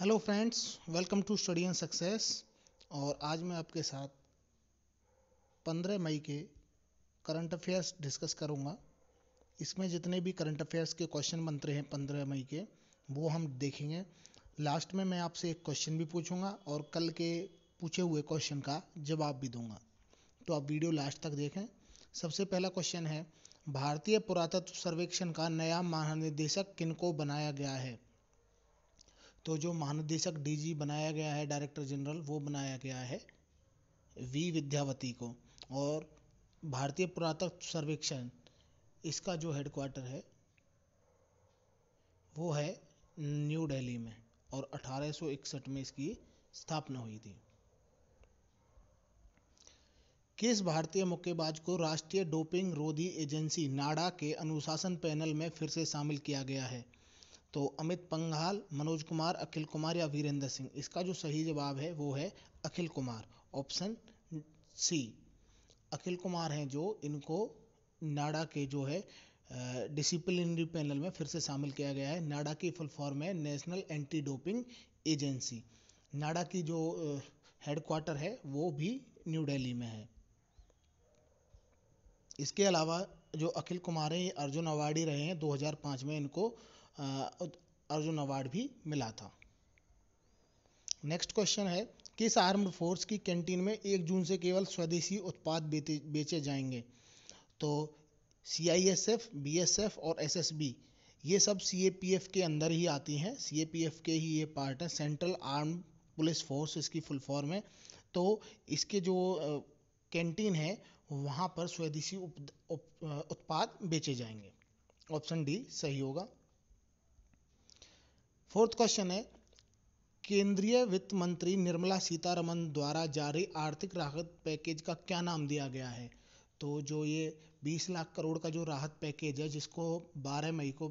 hello friends welcome to study and success और आज मैं आपके साथ 15 मई के करंट अफेयर्स डिस्कस करूंगा इसमें जितने भी करंट अफेयर्स के क्वेश्चन बनते हैं 15 मई के वो हम देखेंगे लास्ट में मैं आपसे एक क्वेश्चन भी पूछूंगा और कल के पूछे हुए क्वेश्चन का जवाब भी दूंगा तो आप वीडियो लास्ट तक देखें सबसे पहला क्वेश्चन है भारतीय पुरातत्व सर्वेक्षण का नया महानिदेशक किनको बनाया गया है तो जो महानिदेशक डीजी बनाया गया है डायरेक्टर जनरल वो बनाया गया है वी विद्यावती को और भारतीय पुरातत्व सर्वेक्षण इसका जो हेडक्वार्टर है वो है न्यू दिल्ली में और 1861 में इसकी स्थापना हुई थी किस भारतीय मुक्केबाज को राष्ट्रीय डोपिंग रोधी एजेंसी नाडा के अनुशासन पैनल में फिर से शामिल किया गया है तो अमित पंघाल मनोज कुमार अखिल कुमार या वीरेंद्र सिंह इसका जो सही जवाब है वो है अखिल कुमार ऑप्शन सी अखिल कुमार हैं जो इनको नाडा के जो है डिसिप्लिनरी पैनल में फिर से शामिल किया गया है नाडा की फुल फॉर्म है national anti doping agency NADA की जो हेडक्वार्टर है वो भी न्यू दिल्ली में है इसके अलावा जो अखिल कुमार हैं ये अर्जुन अवार्डी रहे हैं 2005 में इनको अर्जुन अवार्ड भी मिला था नेक्स्ट क्वेश्चन है किस आर्म्ड फोर्स की कैंटीन में एक जून से केवल स्वदेशी उत्पाद बेचे जाएंगे तो C I S F B S F और एस एस बी ये सब सी ए पी एफ के अंदर ही आती हैं सी ए पी एफ के ही ये पार्ट है सेंट्रल आर्म पुलिस फोर्स इसकी फुल फॉर्म है तो इसके जो कैंटीन है वहाँ पर स्वदेशी उत्पाद बेचे जाएंगे ऑप्शन डी सही होगा फोर्थ क्वेश्चन है केंद्रीय वित्त मंत्री निर्मला सीतारमन द्वारा जारी आर्थिक राहत पैकेज का क्या नाम दिया गया है तो जो ये 20 लाख करोड़ का जो राहत पैकेज है जिसको 12 मई को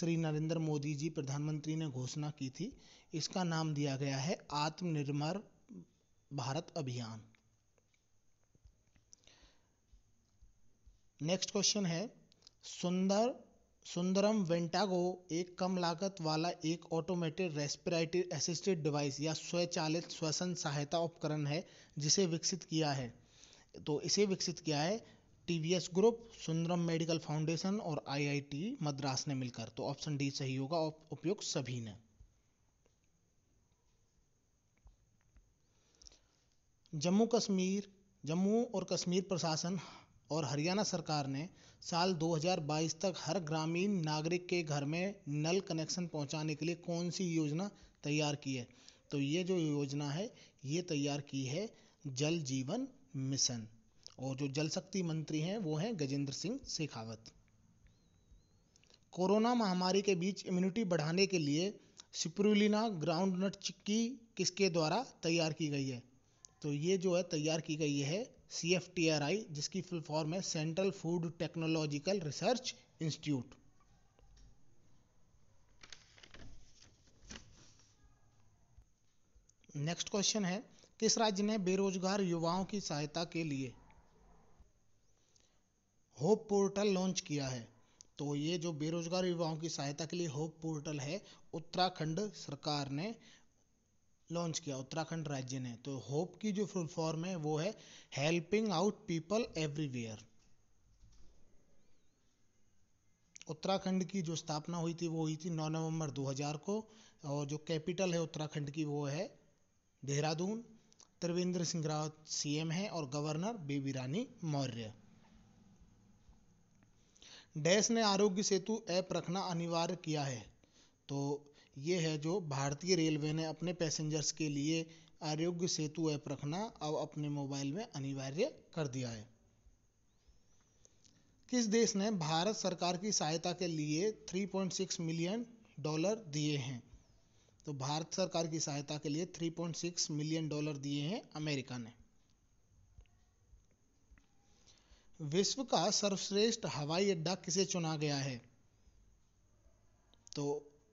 श्री नरेंद्र मोदी जी प्रधानमंत्री ने घोषणा की थी इसका नाम दिया गया है आत्मनिर्भर भारत अभियान नेक्स्ट क्वेश्चन है सुंदर सुंदरम वेंटागो एक कम लागत वाला एक ऑटोमेटेड रेस्पिरेटरी असिस्टेड डिवाइस या स्वचालित श्वसन सहायता उपकरण है जिसे विकसित किया है तो इसे विकसित किया है TVS group Sundaram medical foundation और आईआईटी मद्रास ने मिलकर तो ऑप्शन डी सही होगा उपयोग सभी ने जम्मू कश्मीर जम्मू और कश्मीर प्रशासन और हरियाणा सरकार ने साल 2022 तक हर ग्रामीण नागरिक के घर में नल कनेक्शन पहुंचाने के लिए कौन सी योजना तैयार की है तो ये जो योजना है ये तैयार की है जल जीवन मिशन और जो जल शक्ति मंत्री हैं वो हैं गजेंद्र सिंह शेखावत कोरोना महामारी के बीच इम्यूनिटी बढ़ाने के लिए सिप्रुलिना ग्राउंडनट चिक्की किसके द्वारा तैयार की गई है तो ये जो है तैयार की गई है C F T R I जिसकी फुल फॉर्म है central food technological research institute next question है किस राज्य ने बेरोजगार युवाओं की सहायता के लिए होप पोर्टल लॉन्च किया है तो ये जो बेरोजगार युवाओं की सहायता के लिए होप पोर्टल है उत्तराखंड सरकार ने लॉन्च किया उत्तराखंड राज्य ने तो होप की जो फुल फॉर्म है वो है helping out people everywhere Uttarakhand की जो स्थापना हुई थी वो हुई थी 9 नवंबर 2000 को और जो कैपिटल है उत्तराखंड की वो है देहरादून त्रिवेंद्र सिंह रावत सीएम है और गवर्नर बेबी रानी मौर्य डैश ने आरोग्य सेतु ऐप रखना अनिवार्य किया है तो ये है जो भारतीय रेलवे ने अपने पैसेंजर्स के लिए आरोग्य सेतु ऐप रखना अब अपने मोबाइल में अनिवार्य कर दिया है किस देश ने भारत सरकार की सहायता के लिए 3.6 मिलियन डॉलर दिए हैं तो भारत सरकार की सहायता के लिए 3.6 मिलियन डॉलर दिए हैं अमेरिका ने विश्व का सर्वश्रेष्ठ हवाई अड्डा किसे चुना गया है तो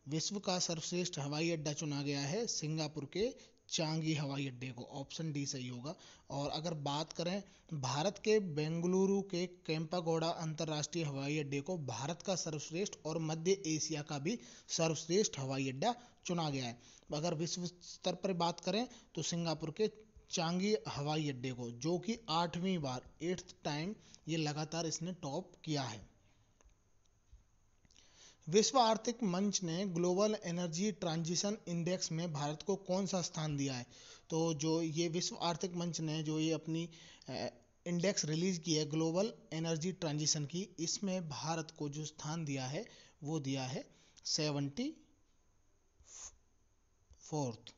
विश्व का सर्वश्रेष्ठ हवाई अड्डा चुना गया है सिंगापुर के चांगी हवाई अड्डे को ऑप्शन डी सही होगा और अगर बात करें भारत के बेंगलुरु के कैंपागौड़ा अंतर्राष्ट्रीय हवाई अड्डे को भारत का सर्वश्रेष्ठ और मध्य एशिया का भी सर्वश्रेष्ठ हवाई अड्डा चुना गया है अगर विश्व स्तर पर बात करें तो सिंगापुर के चांगी हवाई अड्डे को जो कि आठवीं बार एट्थ टाइम ये लगातार इसने टॉप किया है विश्व आर्थिक मंच ने ग्लोबल एनर्जी ट्रांजिशन इंडेक्स में भारत को कौन सा स्थान दिया है तो जो ये विश्व आर्थिक मंच ने जो ये अपनी इंडेक्स रिलीज की है ग्लोबल एनर्जी ट्रांजिशन की इसमें भारत को जो स्थान दिया है वो दिया है सेवेंटी फोर्थ